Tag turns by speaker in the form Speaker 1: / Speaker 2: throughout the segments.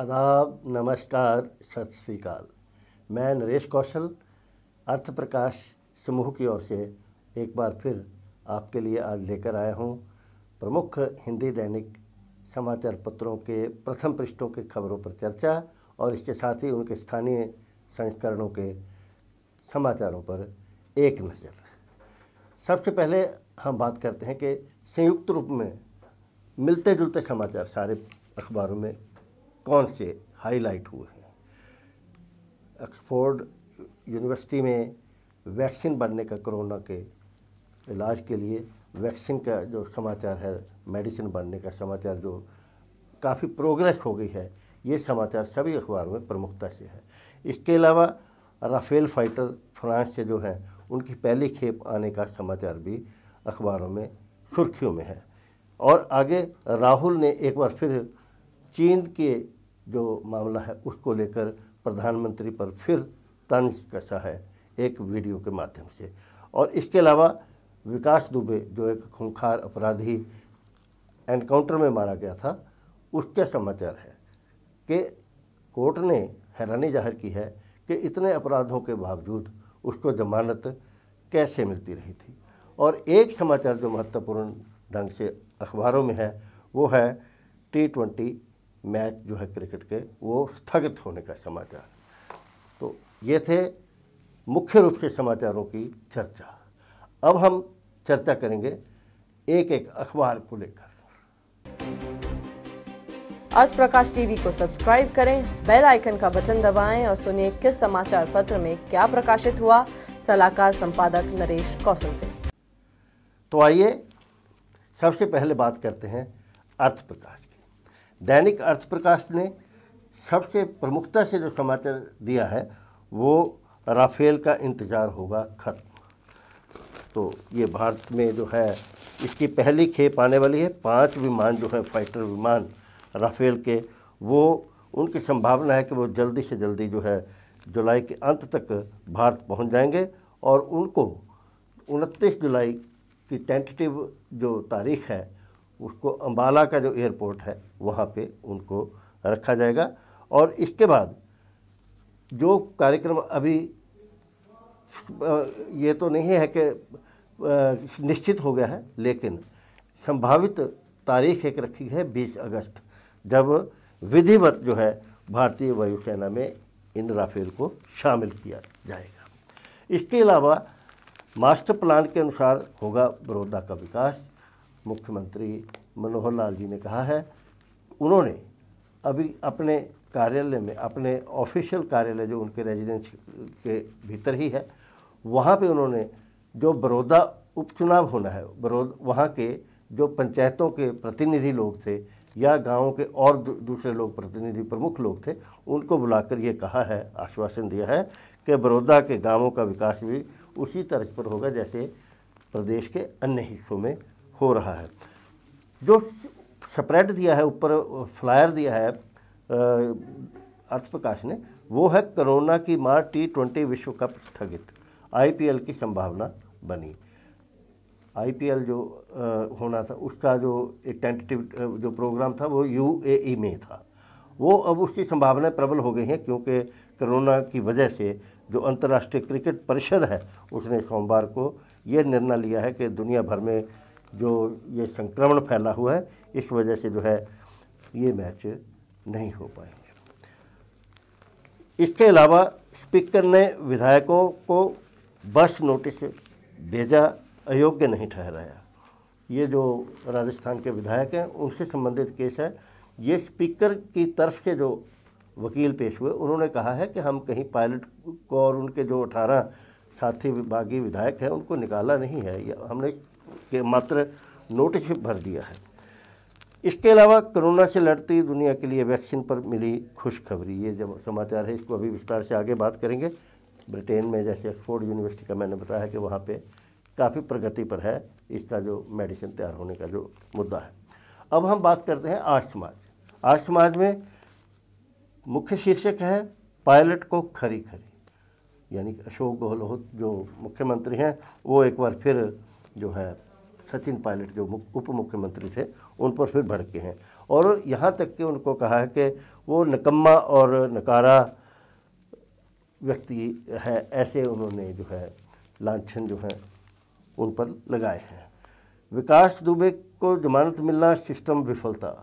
Speaker 1: आदाब नमस्कार सत श्रीकाल मैं नरेश कौशल अर्थ प्रकाश समूह की ओर से एक बार फिर आपके लिए आज लेकर आया हूँ प्रमुख हिंदी दैनिक समाचार पत्रों के प्रथम पृष्ठों के खबरों पर चर्चा और इसके साथ ही उनके स्थानीय संस्करणों के समाचारों पर एक नज़र सबसे पहले हम बात करते हैं कि संयुक्त रूप में मिलते जुलते समाचार सारे अखबारों में कौन से हाईलाइट हुए हैं ऑक्सफोर्ड यूनिवर्सिटी में वैक्सीन बनने का कोरोना के इलाज के लिए वैक्सीन का जो समाचार है मेडिसिन बनने का समाचार जो काफ़ी प्रोग्रेस हो गई है ये समाचार सभी अखबारों में प्रमुखता से है इसके अलावा राफेल फाइटर फ्रांस से जो है उनकी पहली खेप आने का समाचार भी अखबारों में सुर्खियों में है और आगे राहुल ने एक बार फिर चीन के जो मामला है उसको लेकर प्रधानमंत्री पर फिर तंज कसा है एक वीडियो के माध्यम से और इसके अलावा विकास दुबे जो एक खूंखार अपराधी एनकाउंटर में मारा गया था उसके समाचार है कि कोर्ट ने हैरानी जाहिर की है कि इतने अपराधों के बावजूद उसको जमानत कैसे मिलती रही थी और एक समाचार जो महत्वपूर्ण ढंग से अखबारों में है वो है टी ट्वेंटी मैच जो है क्रिकेट के वो स्थगित होने का समाचार तो ये थे मुख्य रूप से समाचारों की चर्चा अब हम चर्चा करेंगे एक एक अखबार को लेकर आज प्रकाश टीवी को सब्सक्राइब करें बेल आइकन का बटन दबाएं और सुनिए किस समाचार पत्र में क्या प्रकाशित हुआ सलाहकार संपादक नरेश कौशल से तो आइए सबसे पहले बात करते हैं अर्थ प्रकाश दैनिक प्रकाश ने सबसे प्रमुखता से जो समाचार दिया है वो राफेल का इंतज़ार होगा खत्म तो ये भारत में जो है इसकी पहली खेप आने वाली है पांच विमान जो है फाइटर विमान राफेल के वो उनकी संभावना है कि वो जल्दी से जल्दी जो है जुलाई के अंत तक भारत पहुंच जाएंगे और उनको उनतीस जुलाई की टेंटेटिव जो तारीख है उसको अम्बाला का जो एयरपोर्ट है वहाँ पे उनको रखा जाएगा और इसके बाद जो कार्यक्रम अभी ये तो नहीं है कि निश्चित हो गया है लेकिन संभावित तारीख एक रखी है 20 अगस्त जब विधिवत जो है भारतीय वायुसेना में इन राफेल को शामिल किया जाएगा इसके अलावा मास्टर प्लान के अनुसार होगा बड़ौदा का विकास मुख्यमंत्री मनोहर लाल जी ने कहा है उन्होंने अभी अपने कार्यालय में अपने ऑफिशियल कार्यालय जो उनके रेजिडेंस के भीतर ही है वहाँ पे उन्होंने जो बड़ौदा उपचुनाव होना है बड़ौद वहाँ के जो पंचायतों के प्रतिनिधि लोग थे या गांवों के और दूसरे लोग प्रतिनिधि प्रमुख लोग थे उनको बुलाकर ये कहा है आश्वासन दिया है कि बड़ौदा के गांवों का विकास भी उसी तर्ज पर होगा जैसे प्रदेश के अन्य हिस्सों में हो रहा है जो स्प्रेड दिया है ऊपर फ्लायर दिया है अर्थ प्रकाश ने वो है कोरोना की मार टी ट्वेंटी विश्व कप स्थगित आईपीएल की संभावना बनी आईपीएल जो आ, होना था उसका जो एक टेंटेटिव जो प्रोग्राम था वो यूएई e में था वो अब उसकी संभावनाएं प्रबल हो गई हैं क्योंकि कोरोना की वजह से जो अंतर्राष्ट्रीय क्रिकेट परिषद है उसने सोमवार को ये निर्णय लिया है कि दुनिया भर में जो ये संक्रमण फैला हुआ है इस वजह से जो है ये मैच नहीं हो पाएंगे इसके अलावा स्पीकर ने विधायकों को बस नोटिस भेजा अयोग्य नहीं ठहराया ये जो राजस्थान के विधायक हैं उनसे संबंधित केस है ये स्पीकर की तरफ से जो वकील पेश हुए उन्होंने कहा है कि हम कहीं पायलट को और उनके जो अठारह साथी बागी विधायक हैं उनको निकाला नहीं है हमने के मात्र नोटिस भर दिया है इसके अलावा कोरोना से लड़ती दुनिया के लिए वैक्सीन पर मिली खुशखबरी ये जब समाचार है इसको अभी विस्तार से आगे बात करेंगे ब्रिटेन में जैसे ऑक्सफोर्ड यूनिवर्सिटी का मैंने बताया कि वहाँ पे काफ़ी प्रगति पर है इसका जो मेडिसिन तैयार होने का जो मुद्दा है अब हम बात करते हैं आज समाज आज समाज में मुख्य शीर्षक है पायलट को खरी खरी यानी अशोक गहलोत जो मुख्यमंत्री हैं वो एक बार फिर जो है सचिन पायलट जो उप मुख्यमंत्री थे उन पर फिर भड़के हैं और यहाँ तक कि उनको कहा है कि वो नकम्मा और नकारा व्यक्ति है ऐसे उन्होंने जो है लाछन जो है उन पर लगाए हैं विकास दुबे को जमानत मिलना सिस्टम विफलता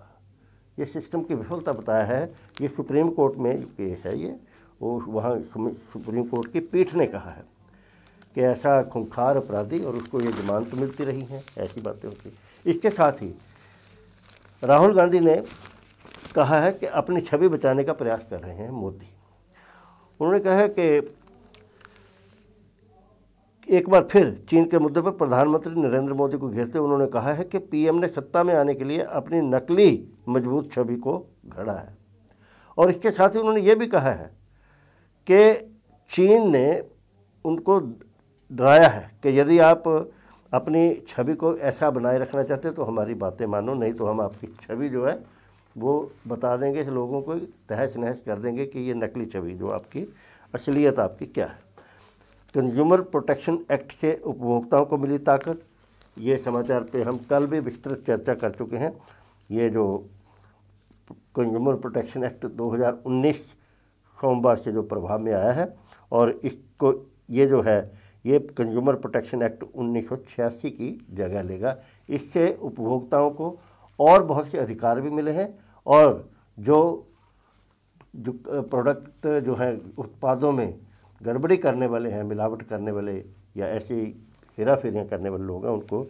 Speaker 1: ये सिस्टम की विफलता बताया है ये सुप्रीम कोर्ट में केस है ये वो वहाँ सुप्रीम कोर्ट की पीठ ने कहा है कि ऐसा खूंखार अपराधी और उसको ये जमानत तो मिलती रही है ऐसी बातें होती इसके साथ ही राहुल गांधी ने कहा है कि अपनी छवि बचाने का प्रयास कर रहे हैं मोदी उन्होंने कहा है कि एक बार फिर चीन के मुद्दे पर प्रधानमंत्री नरेंद्र मोदी को घेरते उन्होंने कहा है कि पीएम ने सत्ता में आने के लिए अपनी नकली मजबूत छवि को घड़ा है और इसके साथ ही उन्होंने ये भी कहा है कि चीन ने उनको डराया है कि यदि आप अपनी छवि को ऐसा बनाए रखना चाहते तो हमारी बातें मानो नहीं तो हम आपकी छवि जो है वो बता देंगे लोगों को तहस नहस कर देंगे कि ये नकली छवि जो आपकी असलियत आपकी क्या है कंज्यूमर प्रोटेक्शन एक्ट से उपभोक्ताओं को मिली ताकत ये समाचार पे हम कल भी विस्तृत चर्चा कर चुके हैं ये जो कंज्यूमर प्रोटेक्शन एक्ट 2019 सोमवार से जो प्रभाव में आया है और इसको ये जो है ये कंज्यूमर प्रोटेक्शन एक्ट उन्नीस की जगह लेगा इससे उपभोक्ताओं को और बहुत से अधिकार भी मिले हैं और जो जो प्रोडक्ट जो है उत्पादों में गड़बड़ी करने वाले हैं मिलावट करने वाले या ऐसी हेरा फेरियाँ करने वाले लोग हैं उनको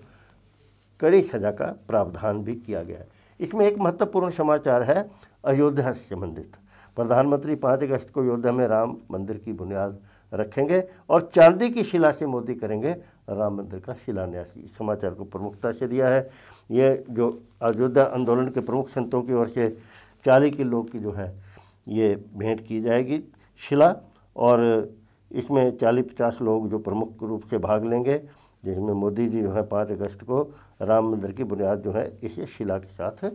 Speaker 1: कड़ी सजा का प्रावधान भी किया गया है इसमें एक महत्वपूर्ण समाचार है अयोध्या से संबंधित प्रधानमंत्री पाँच अगस्त को अयोध्या में राम मंदिर की बुनियाद रखेंगे और चांदी की शिला से मोदी करेंगे राम मंदिर का शिलान्यास इस समाचार को प्रमुखता से दिया है ये जो अयोध्या आंदोलन के प्रमुख संतों की ओर से चालीस लोग की जो है ये भेंट की जाएगी शिला और इसमें चालीस पचास लोग जो प्रमुख रूप से भाग लेंगे जिसमें मोदी जी जो है पाँच अगस्त को राम मंदिर की बुनियाद जो है इसे शिला के साथ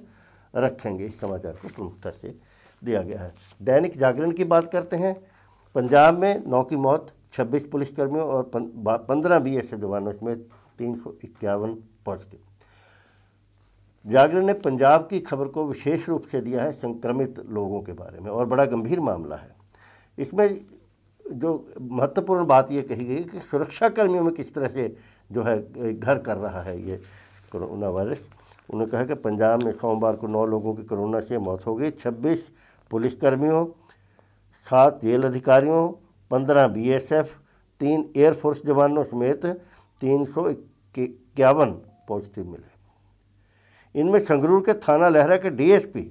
Speaker 1: रखेंगे इस समाचार को प्रमुखता से दिया गया है दैनिक जागरण की बात करते हैं पंजाब में नौ की मौत 26 पुलिसकर्मियों और पंद्रह बी एस जवानों समेत तीन सौ इक्यावन पॉजिटिव जागरण ने पंजाब की खबर को विशेष रूप से दिया है संक्रमित लोगों के बारे में और बड़ा गंभीर मामला है इसमें जो महत्वपूर्ण बात ये कही गई कि सुरक्षा कर्मियों में किस तरह से जो है घर कर रहा है ये कोरोना वायरस उन्होंने कहा कि पंजाब में सोमवार को नौ लोगों की कोरोना से मौत हो गई छब्बीस पुलिसकर्मियों सात जेल अधिकारियों पंद्रह बीएसएफ, तीन एयरफोर्स जवानों समेत तीन सौ इक्यावन पॉजिटिव मिले इनमें संगरूर के थाना लहरा के डीएसपी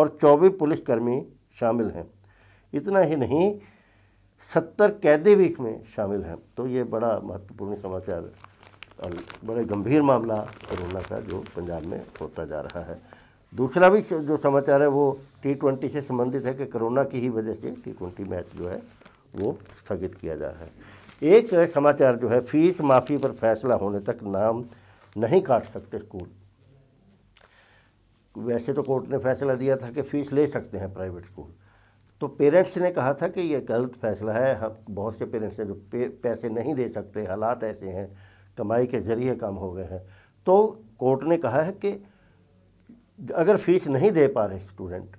Speaker 1: और चौबीस पुलिसकर्मी शामिल हैं इतना ही नहीं सत्तर कैदी भी इसमें शामिल हैं तो ये बड़ा महत्वपूर्ण समाचार और बड़े गंभीर मामला कोरोना का जो पंजाब में होता जा रहा है दूसरा भी जो समाचार है वो टी ट्वेंटी से संबंधित है कि कोरोना की ही वजह से टी ट्वेंटी मैच जो है वो स्थगित किया जा रहा है एक समाचार जो है फीस माफ़ी पर फैसला होने तक नाम नहीं काट सकते स्कूल वैसे तो कोर्ट ने फैसला दिया था कि फ़ीस ले सकते हैं प्राइवेट स्कूल तो पेरेंट्स ने कहा था कि ये गलत फैसला है हम बहुत से पेरेंट्स हैं जो पे, पैसे नहीं दे सकते हालात ऐसे हैं कमाई के ज़रिए काम हो गए हैं तो कोर्ट ने कहा है कि अगर फीस नहीं दे पा रहे स्टूडेंट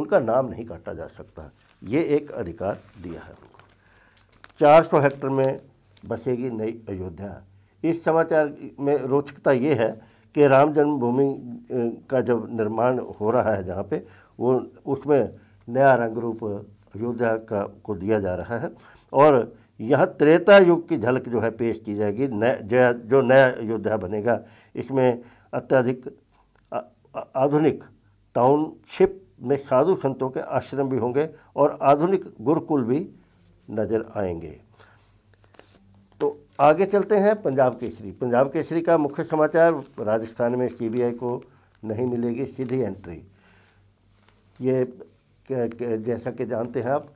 Speaker 1: उनका नाम नहीं काटा जा सकता ये एक अधिकार दिया है उनको 400 हेक्टर में बसेगी नई अयोध्या इस समाचार में रोचकता ये है कि राम जन्मभूमि का जब निर्माण हो रहा है जहाँ पे वो उसमें नया रंग रूप अयोध्या का को दिया जा रहा है और यह त्रेता युग की झलक जो है पेश की जाएगी नया जो नया अयोध्या बनेगा इसमें अत्यधिक आधुनिक टाउनशिप में साधु संतों के आश्रम भी होंगे और आधुनिक गुरुकुल भी नज़र आएंगे तो आगे चलते हैं पंजाब केसरी पंजाब केसरी का मुख्य समाचार राजस्थान में सीबीआई को नहीं मिलेगी सीधी एंट्री ये जैसा कि जानते हैं आप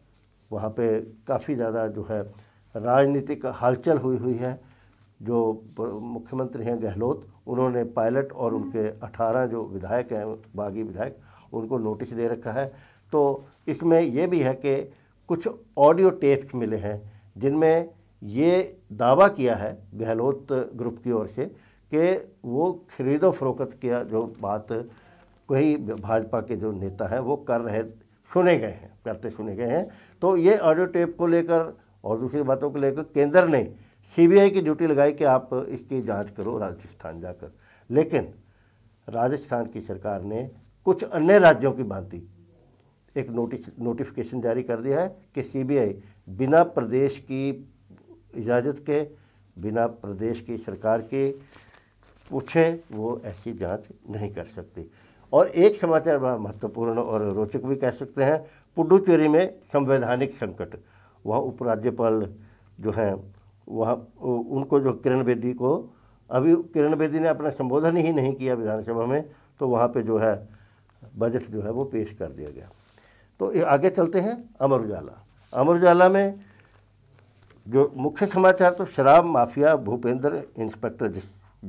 Speaker 1: वहाँ पे काफ़ी ज़्यादा जो है राजनीतिक हलचल हुई हुई है जो मुख्यमंत्री हैं गहलोत उन्होंने पायलट और उनके 18 जो विधायक हैं बागी विधायक उनको नोटिस दे रखा है तो इसमें यह भी है कि कुछ ऑडियो टेप्स मिले हैं जिनमें ये दावा किया है गहलोत ग्रुप की ओर से कि वो खरीदो फरोख्त किया जो बात कोई भाजपा के जो नेता हैं वो कर रहे सुने गए हैं करते सुने गए हैं तो ये ऑडियो टेप को लेकर और दूसरी बातों को लेकर केंद्र ने सीबीआई की ड्यूटी लगाई कि आप इसकी जांच करो राजस्थान जाकर लेकिन राजस्थान की सरकार ने कुछ अन्य राज्यों की भांति एक नोटिस नोटिफिकेशन जारी कर दिया है कि सीबीआई बिना प्रदेश की इजाज़त के बिना प्रदेश की सरकार के पूछे वो ऐसी जांच नहीं कर सकती और एक समाचार बड़ा महत्वपूर्ण और रोचक भी कह सकते हैं पुडुचेरी में संवैधानिक संकट वहाँ उपराज्यपाल जो हैं वह उनको जो किरण बेदी को अभी किरण बेदी ने अपना संबोधन ही नहीं किया विधानसभा में तो वहाँ पे जो है बजट जो है वो पेश कर दिया गया तो आगे चलते हैं अमर उजाला अमर उजाला में जो मुख्य समाचार तो शराब माफिया भूपेंद्र इंस्पेक्टर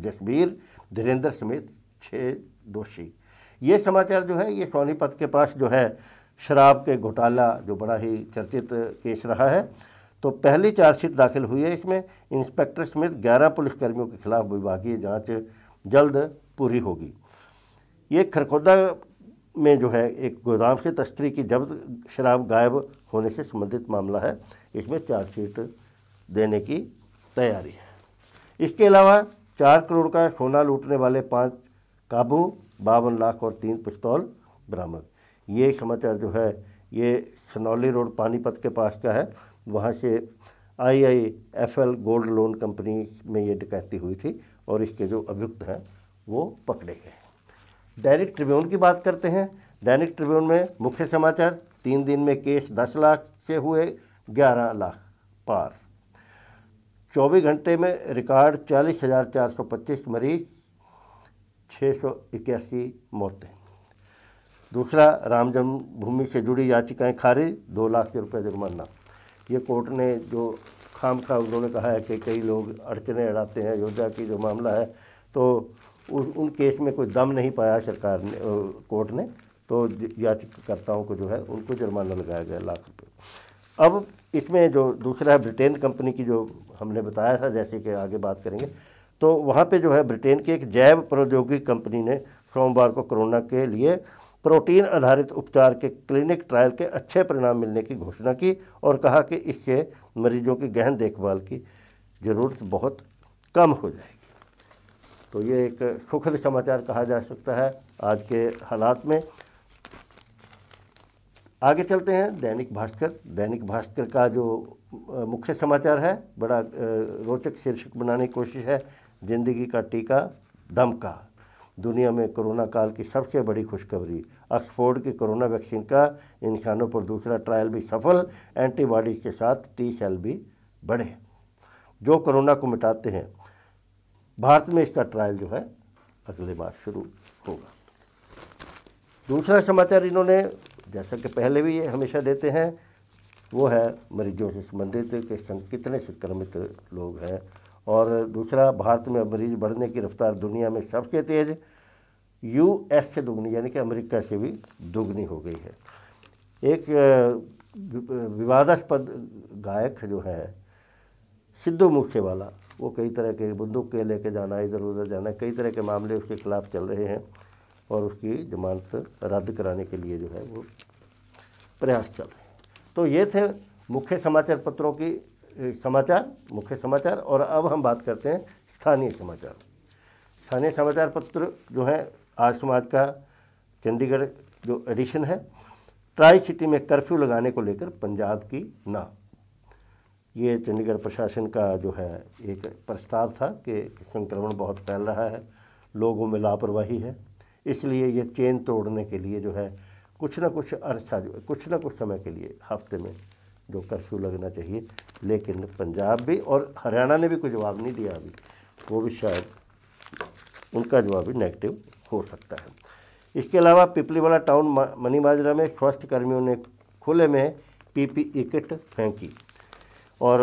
Speaker 1: जसबीर धीरेन्द्र समेत छः दोषी ये समाचार जो है ये सोनीपत के पास जो है शराब के घोटाला जो बड़ा ही चर्चित केस रहा है तो पहली चार्जशीट दाखिल हुई है इसमें इंस्पेक्टर समेत ग्यारह पुलिसकर्मियों के खिलाफ विभागीय जाँच जल्द पूरी होगी ये खरखोदा में जो है एक गोदाम से तस्करी की जब्त शराब गायब होने से संबंधित मामला है इसमें चार्जशीट देने की तैयारी है इसके अलावा चार करोड़ का सोना लूटने वाले पाँच काबू बावन लाख और तीन पिस्तौल बरामद ये समाचार जो है ये सनौली रोड पानीपत के पास का है वहाँ से I I F L gold loan company में ये डकैती हुई थी और इसके जो अभियुक्त हैं वो पकड़े गए दैनिक ट्रिब्यून की बात करते हैं दैनिक ट्रिब्यून में मुख्य समाचार तीन दिन में केस दस लाख से हुए ग्यारह लाख पार चौबीस घंटे में रिकॉर्ड चालीस हज़ार चार सौ पच्चीस मरीज छः सौ इक्यासी मौतें दूसरा राम जन्मभूमि से जुड़ी याचिकाएं खारिज दो लाख के रुपये जुर्माना ये कोर्ट ने जो खाम खा उन्होंने कहा है कि कई लोग अड़चने अड़ाते हैं अयोध्या की जो मामला है तो उस उन केस में कोई दम नहीं पाया सरकार ने कोर्ट ने तो याचिकाकर्ताओं को जो है उनको जुर्माना लगाया गया लाख रुपये अब इसमें जो दूसरा है ब्रिटेन कंपनी की जो हमने बताया था जैसे कि आगे बात करेंगे तो वहाँ पे जो है ब्रिटेन की एक जैव प्रौद्योगिक कंपनी ने सोमवार को कोरोना के लिए प्रोटीन आधारित उपचार के क्लिनिक ट्रायल के अच्छे परिणाम मिलने की घोषणा की और कहा कि इससे मरीजों की गहन देखभाल की ज़रूरत बहुत कम हो जाएगी तो ये एक सुखद समाचार कहा जा सकता है आज के हालात में आगे चलते हैं दैनिक भास्कर दैनिक भास्कर का जो मुख्य समाचार है बड़ा रोचक शीर्षक बनाने की कोशिश है जिंदगी का टीका दम का दुनिया में कोरोना काल की सबसे बड़ी खुशखबरी ऑक्सफोर्ड की कोरोना वैक्सीन का इंसानों पर दूसरा ट्रायल भी सफल एंटीबॉडीज़ के साथ टी सेल भी बढ़े जो कोरोना को मिटाते हैं भारत में इसका ट्रायल जो है अगले बार शुरू होगा दूसरा समाचार इन्होंने जैसा कि पहले भी ये हमेशा देते हैं वो है मरीजों से संबंधित कि कितने संक्रमित लोग हैं और दूसरा भारत में मरीज बढ़ने की रफ्तार दुनिया में सबसे तेज़ यू एस से दोगुनी यानी कि अमेरिका से भी दोगुनी हो गई है एक विवादास्पद गायक जो है सिद्धू मूसेवाला वो कई तरह के बंदूक के लेके जाना इधर उधर जाना कई तरह के मामले उसके खिलाफ चल रहे हैं और उसकी जमानत रद्द कराने के लिए जो है वो प्रयास चल रहे हैं तो ये थे मुख्य समाचार पत्रों की समाचार मुख्य समाचार और अब हम बात करते हैं स्थानीय समाचार स्थानीय समाचार पत्र जो है आज समाज का चंडीगढ़ जो एडिशन है ट्राई सिटी में कर्फ्यू लगाने को लेकर पंजाब की ना ये चंडीगढ़ प्रशासन का जो है एक प्रस्ताव था कि संक्रमण बहुत फैल रहा है लोगों में लापरवाही है इसलिए ये चेन तोड़ने के लिए जो है कुछ ना कुछ अरसा जो कुछ ना कुछ समय के लिए हफ्ते में जो कर्फ्यू लगना चाहिए लेकिन पंजाब भी और हरियाणा ने भी कोई जवाब नहीं दिया अभी वो भी शायद उनका जवाब भी नेगेटिव हो सकता है इसके अलावा पिपली वाला टाउन मनी में स्वास्थ्य कर्मियों ने खुले में पीपीई किट फेंकी और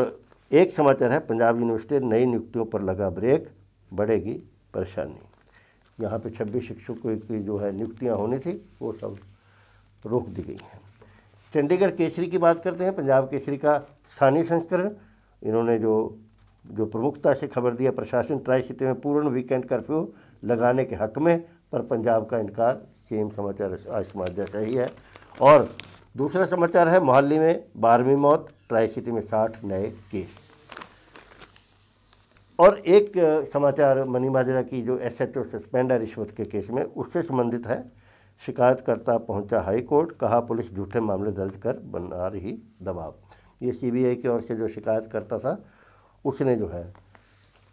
Speaker 1: एक समाचार है पंजाब यूनिवर्सिटी नई नियुक्तियों पर लगा ब्रेक बढ़ेगी परेशानी यहाँ पे 26 शिक्षकों की जो है नियुक्तियाँ होनी थी वो सब रोक दी गई हैं चंडीगढ़ केसरी की बात करते हैं पंजाब केसरी का स्थानीय संस्करण इन्होंने जो जो प्रमुखता से खबर दिया प्रशासन ट्राई सिटी में पूर्ण वीकेंड कर्फ्यू लगाने के हक में पर पंजाब का इनकार सेम समाचार आज समाज जैसा ही है और दूसरा समाचार है मोहाली में बारहवीं मौत ट्राई सिटी में साठ नए केस और एक समाचार मनी माजरा की जो एस एच ओ सस्पेंड है रिश्वत के केस में उससे संबंधित है शिकायतकर्ता पहुंचा हाई कोर्ट कहा पुलिस झूठे मामले दर्ज कर बना रही दबाव ये सीबीआई की ओर से जो शिकायत करता था उसने जो है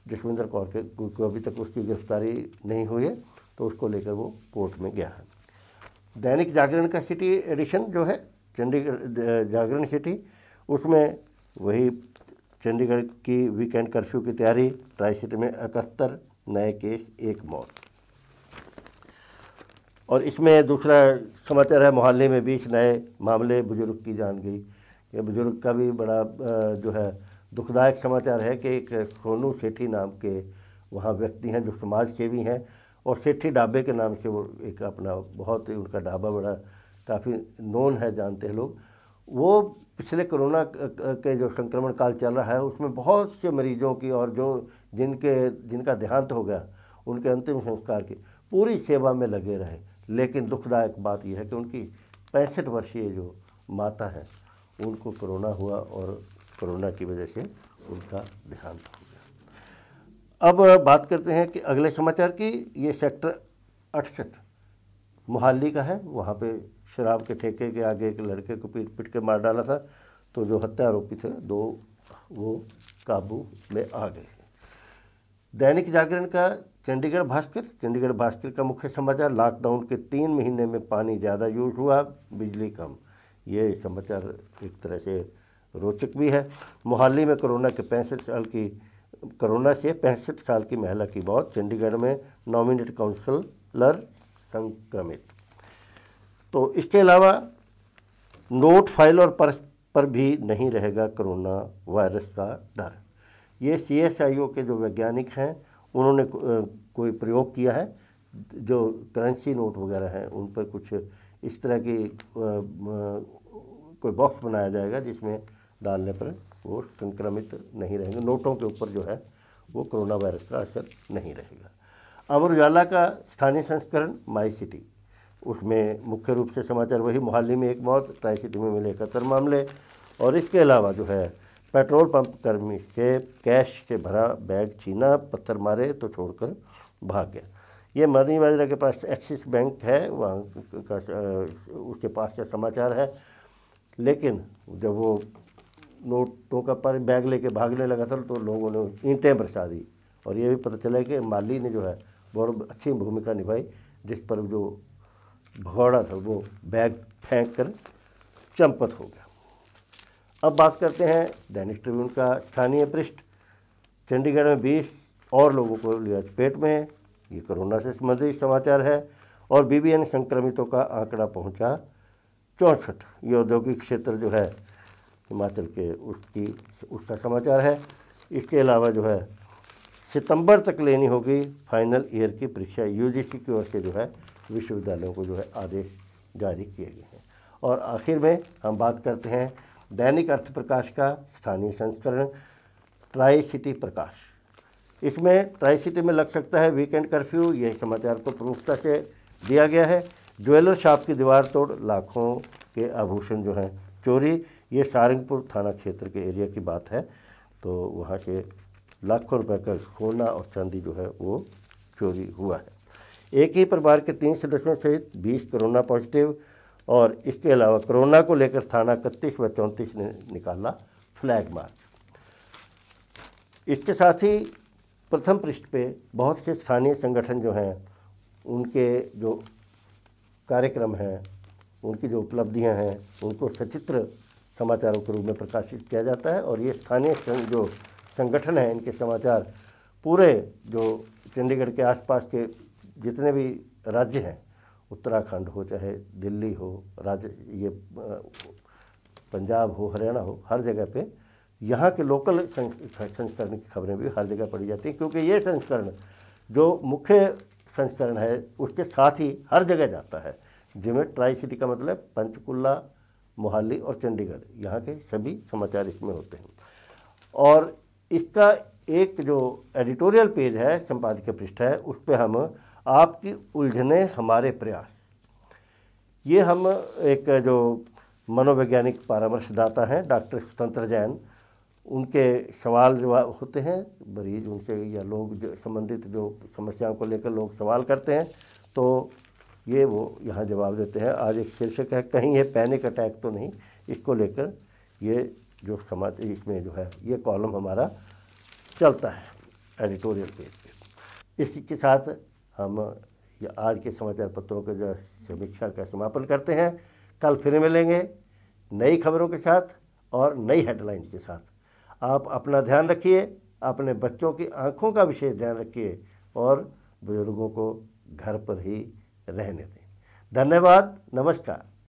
Speaker 1: जसविंदर कौर के को अभी तक उसकी गिरफ्तारी नहीं हुई है तो उसको लेकर वो कोर्ट में गया है दैनिक जागरण का सिटी एडिशन जो है चंडीगढ़ जागरण सिटी उसमें वही चंडीगढ़ की वीकेंड कर्फ्यू की तैयारी ट्राई सिटी में इकहत्तर नए केस एक मौत और इसमें दूसरा समाचार है मोहल्ले में बीस नए मामले बुजुर्ग की जान गई ये बुज़ुर्ग का भी बड़ा जो है दुखदायक समाचार है कि एक सोनू सेठी नाम के वहाँ व्यक्ति हैं जो समाज सेवी हैं और सेठी ढाबे के नाम से वो एक अपना बहुत ही उनका ढाबा बड़ा काफ़ी नोन है जानते हैं लोग वो पिछले कोरोना के जो संक्रमण काल चल रहा है उसमें बहुत से मरीजों की और जो जिनके जिनका देहांत हो गया उनके अंतिम संस्कार की पूरी सेवा में लगे रहे लेकिन दुखदायक बात यह है कि उनकी पैंसठ वर्षीय जो माता है उनको कोरोना हुआ और कोरोना की वजह से उनका देहांत हो गया अब बात करते हैं कि अगले समाचार की ये सेक्टर अड़सठ मोहाली का है वहाँ पे शराब के ठेके के आगे एक लड़के को पीट पीट के मार डाला था तो जो हत्या आरोपी थे दो वो काबू में आ गए दैनिक जागरण का चंडीगढ़ भास्कर चंडीगढ़ भास्कर का मुख्य समाचार लॉकडाउन के तीन महीने में पानी ज़्यादा यूज हुआ बिजली कम ये समाचार एक तरह से रोचक भी है मोहाली में कोरोना के पैंसठ साल की कोरोना से पैंसठ साल की महिला की मौत चंडीगढ़ में नॉमिनेट काउंसलर संक्रमित तो इसके अलावा नोट फाइल और पर्स पर भी नहीं रहेगा कोरोना वायरस का डर ये सी के जो वैज्ञानिक हैं उन्होंने को, कोई प्रयोग किया है जो करेंसी नोट वगैरह हैं उन पर कुछ इस तरह की कोई बॉक्स बनाया जाएगा जिसमें डालने पर वो संक्रमित नहीं रहेंगे नोटों के ऊपर जो है वो कोरोना वायरस का असर नहीं रहेगा अमर उजाला का स्थानीय संस्करण माई सिटी उसमें मुख्य रूप से समाचार वही मोहाली में एक मौत ट्राई सिटी में मिले इकहत्तर मामले और इसके अलावा जो है पेट्रोल पंप कर्मी से कैश से भरा बैग छीना पत्थर मारे तो छोड़कर भाग गया ये मरनी माजरा के पास एक्सिस बैंक है वहाँ का उसके पास का समाचार है लेकिन जब वो नोटों का पर बैग लेके भागने लगा था तो लोगों ने ईंटें बरसा दी और ये भी पता चला कि माली ने जो है बहुत अच्छी भूमिका निभाई जिस पर जो भगौड़ा था वो बैग फेंक कर चंपत हो गया अब बात करते हैं दैनिक ट्रिब्यून का स्थानीय पृष्ठ चंडीगढ़ में 20 और लोगों को लिया चपेट में ये कोरोना से संबंधित समाचार है और बीबीएन संक्रमितों का आंकड़ा पहुंचा चौंसठ ये औद्योगिक क्षेत्र जो है हिमाचल के उसकी उसका समाचार है इसके अलावा जो है सितंबर तक लेनी होगी फाइनल ईयर की परीक्षा यूजीसी की ओर से जो है विश्वविद्यालयों को जो है आदेश जारी किए गए हैं और आखिर में हम बात करते हैं दैनिक अर्थ प्रकाश का स्थानीय संस्करण ट्राई सिटी प्रकाश इसमें ट्राई सिटी में लग सकता है वीकेंड कर्फ्यू यही समाचार को प्रमुखता से दिया गया है ज्वेलर शॉप की दीवार तोड़ लाखों के आभूषण जो हैं चोरी ये सारंगपुर थाना क्षेत्र के एरिया की बात है तो वहाँ से लाखों रुपए का सोना और चांदी जो है वो चोरी हुआ है एक ही परिवार के तीन सदस्यों सहित बीस कोरोना पॉजिटिव और इसके अलावा कोरोना को लेकर थाना इकतीस व चौंतीस ने निकाला फ्लैग मार्च इसके साथ ही प्रथम पृष्ठ पे बहुत से स्थानीय संगठन जो हैं उनके जो कार्यक्रम हैं उनकी जो उपलब्धियां हैं उनको सचित्र समाचारों के रूप में प्रकाशित किया जाता है और ये स्थानीय जो संगठन हैं इनके समाचार पूरे जो चंडीगढ़ के आसपास के जितने भी राज्य हैं उत्तराखंड हो चाहे दिल्ली हो राज्य ये पंजाब हो हरियाणा हो हर जगह पे यहाँ के लोकल संस्करण की खबरें भी हर जगह पढ़ी जाती हैं क्योंकि ये संस्करण जो मुख्य संस्करण है उसके साथ ही हर जगह जाता है जिसमें ट्राई सिटी का मतलब पंचकुला मोहाली और चंडीगढ़ यहाँ के सभी समाचार इसमें होते हैं और इसका एक जो एडिटोरियल पेज है संपादकीय पृष्ठ है उस पर हम आपकी उलझने हमारे प्रयास ये हम एक जो मनोवैज्ञानिक परामर्शदाता हैं डॉक्टर स्वतंत्र जैन उनके सवाल जवाब होते हैं मरीज उनसे या लोग जो संबंधित जो समस्याओं को लेकर लोग सवाल करते हैं तो ये वो यहाँ जवाब देते हैं आज एक शीर्षक है कहीं है पैनिक अटैक तो नहीं इसको लेकर ये जो समाज इसमें जो है ये कॉलम हमारा चलता है एडिटोरियल पेज पे इसके साथ हम आज के समाचार पत्रों के जो समीक्षा का समापन करते हैं कल फिर मिलेंगे नई खबरों के साथ और नई हेडलाइंस के साथ आप अपना ध्यान रखिए अपने बच्चों की आँखों का विशेष ध्यान रखिए और बुज़ुर्गों को घर पर ही रहने दें धन्यवाद नमस्कार